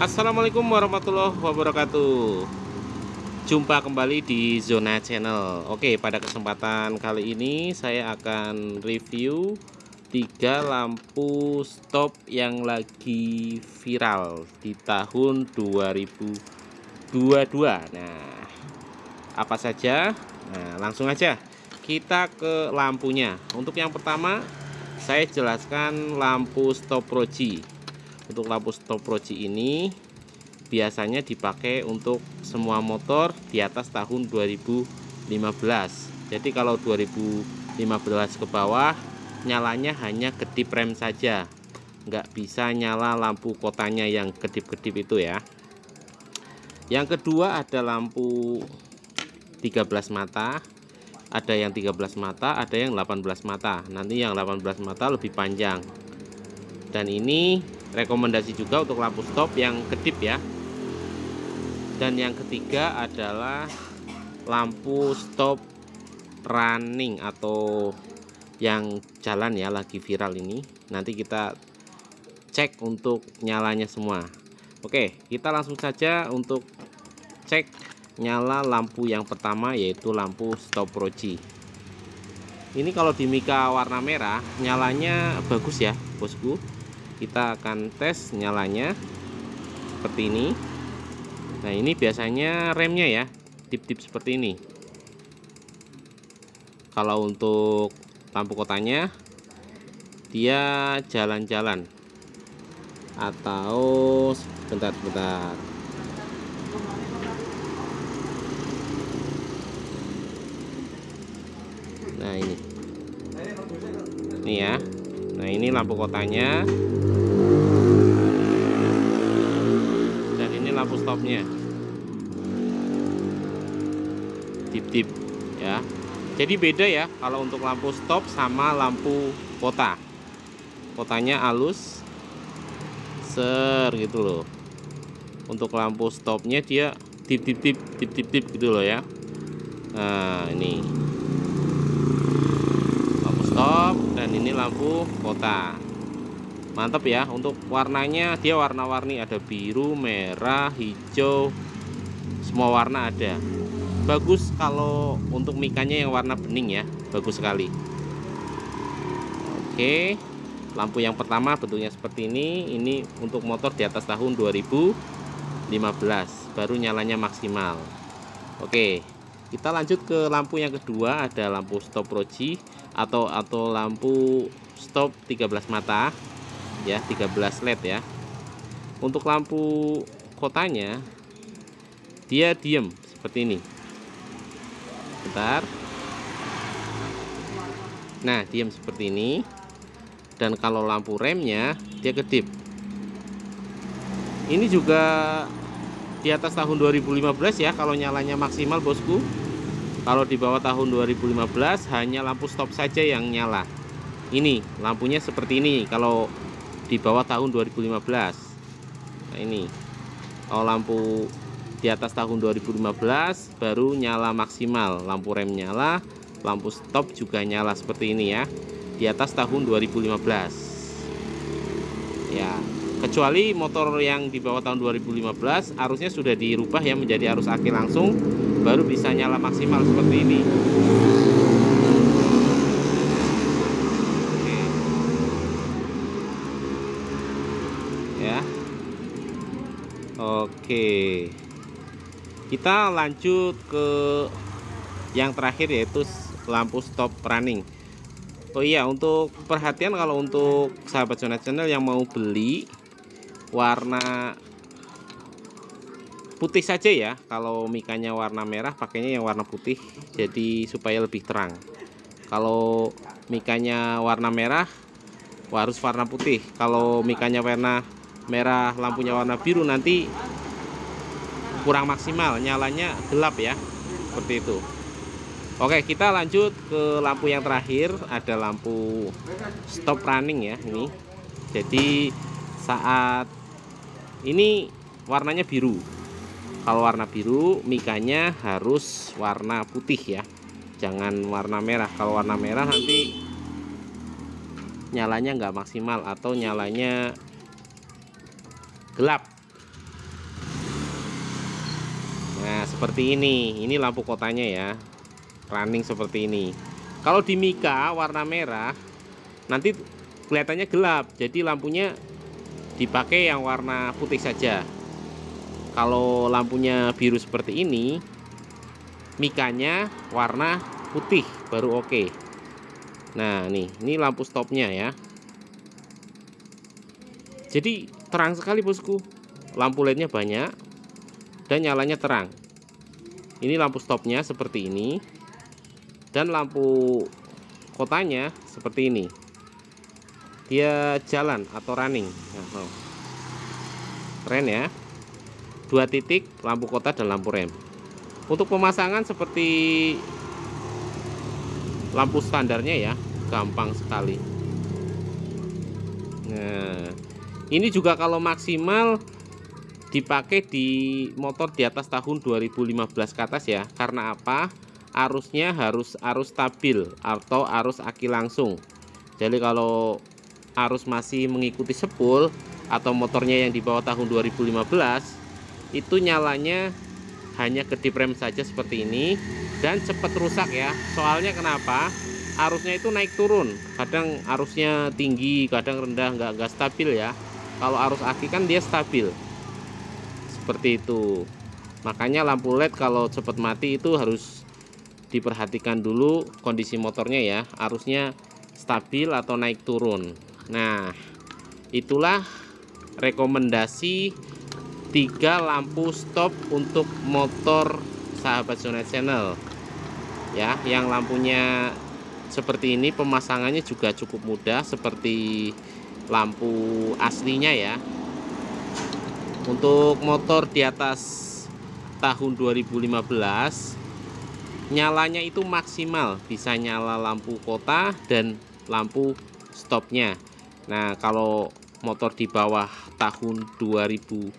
Assalamualaikum warahmatullahi wabarakatuh Jumpa kembali di Zona Channel Oke pada kesempatan kali ini saya akan review tiga lampu stop yang lagi viral di tahun 2022 Nah apa saja Nah langsung aja kita ke lampunya Untuk yang pertama saya jelaskan lampu stop roji untuk lampu stop proji ini biasanya dipakai untuk semua motor di atas tahun 2015 jadi kalau 2015 ke bawah nyalanya hanya kedip rem saja nggak bisa nyala lampu kotanya yang kedip-kedip itu ya yang kedua ada lampu 13 mata ada yang 13 mata ada yang 18 mata nanti yang 18 mata lebih panjang dan ini rekomendasi juga untuk lampu stop yang kedip ya dan yang ketiga adalah lampu stop running atau yang jalan ya lagi viral ini nanti kita cek untuk nyalanya semua Oke kita langsung saja untuk cek nyala lampu yang pertama yaitu lampu stop roji ini kalau di Mika warna merah nyalanya bagus ya bosku kita akan tes nyalanya seperti ini nah ini biasanya remnya ya tip-tip seperti ini kalau untuk lampu kotanya dia jalan-jalan atau sebentar bentar nah ini ini ya nah ini lampu kotanya stopnya tip-tip ya jadi beda ya kalau untuk lampu stop sama lampu kota kotanya halus ser gitu loh untuk lampu stopnya dia tip-tip-tip tip-tip-tip gitu loh ya nah ini lampu stop dan ini lampu kota mantap ya untuk warnanya dia warna-warni ada biru merah hijau semua warna ada bagus kalau untuk mikanya yang warna bening ya bagus sekali oke lampu yang pertama bentuknya seperti ini ini untuk motor di atas tahun 2015 baru nyalanya maksimal oke kita lanjut ke lampu yang kedua ada lampu stop roji atau atau lampu stop 13 mata ya 13 led ya untuk lampu kotanya dia diem seperti ini bentar nah diem seperti ini dan kalau lampu remnya dia kedip ini juga di atas tahun 2015 ya kalau nyalanya maksimal bosku kalau di bawah tahun 2015 hanya lampu stop saja yang nyala ini lampunya seperti ini kalau di bawah tahun 2015 nah ini oh, lampu di atas tahun 2015 baru nyala maksimal lampu rem nyala lampu stop juga nyala seperti ini ya di atas tahun 2015 ya kecuali motor yang di bawah tahun 2015 arusnya sudah dirubah ya menjadi arus aki langsung baru bisa nyala maksimal seperti ini Oke. Kita lanjut ke yang terakhir yaitu lampu stop running. Oh iya, untuk perhatian kalau untuk sahabat zona channel yang mau beli warna putih saja ya. Kalau mikanya warna merah pakainya yang warna putih jadi supaya lebih terang. Kalau mikanya warna merah harus warna putih. Kalau mikanya warna merah lampunya warna biru nanti kurang maksimal nyalanya gelap ya seperti itu Oke kita lanjut ke lampu yang terakhir ada lampu stop running ya ini jadi saat ini warnanya biru kalau warna biru mikanya harus warna putih ya jangan warna merah kalau warna merah nanti nyalanya nggak maksimal atau nyalanya gelap seperti ini ini lampu kotanya ya running seperti ini kalau di Mika warna merah nanti kelihatannya gelap jadi lampunya dipakai yang warna putih saja kalau lampunya biru seperti ini mikanya warna putih baru oke nah nih ini lampu stopnya ya jadi terang sekali bosku lampu LED-nya banyak dan nyalanya terang ini lampu stopnya seperti ini dan lampu kotanya seperti ini dia jalan atau running nah, oh. keren ya dua titik lampu kota dan lampu rem untuk pemasangan seperti lampu standarnya ya gampang sekali nah ini juga kalau maksimal dipakai di motor di atas tahun 2015 ke atas ya karena apa arusnya harus arus stabil atau arus aki langsung jadi kalau arus masih mengikuti sepul atau motornya yang di bawah tahun 2015 itu nyalanya hanya kedip rem saja seperti ini dan cepat rusak ya soalnya kenapa arusnya itu naik turun kadang arusnya tinggi kadang rendah nggak stabil ya kalau arus aki kan dia stabil seperti itu makanya lampu led kalau cepat mati itu harus diperhatikan dulu kondisi motornya ya arusnya stabil atau naik turun nah itulah rekomendasi tiga lampu stop untuk motor sahabat Zona Channel ya yang lampunya seperti ini pemasangannya juga cukup mudah seperti lampu aslinya ya untuk motor di atas tahun 2015 nyalanya itu maksimal bisa nyala lampu kota dan lampu stopnya nah kalau motor di bawah tahun 2015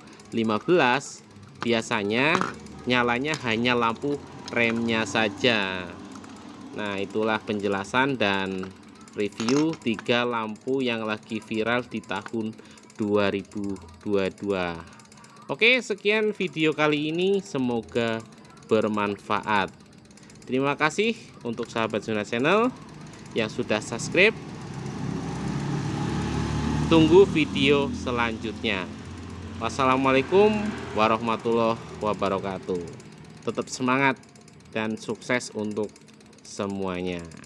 biasanya nyalanya hanya lampu remnya saja nah itulah penjelasan dan review tiga lampu yang lagi viral di tahun 2022 Oke sekian video kali ini semoga bermanfaat Terima kasih untuk sahabat zona channel yang sudah subscribe Tunggu video selanjutnya Wassalamualaikum warahmatullahi wabarakatuh Tetap semangat dan sukses untuk semuanya.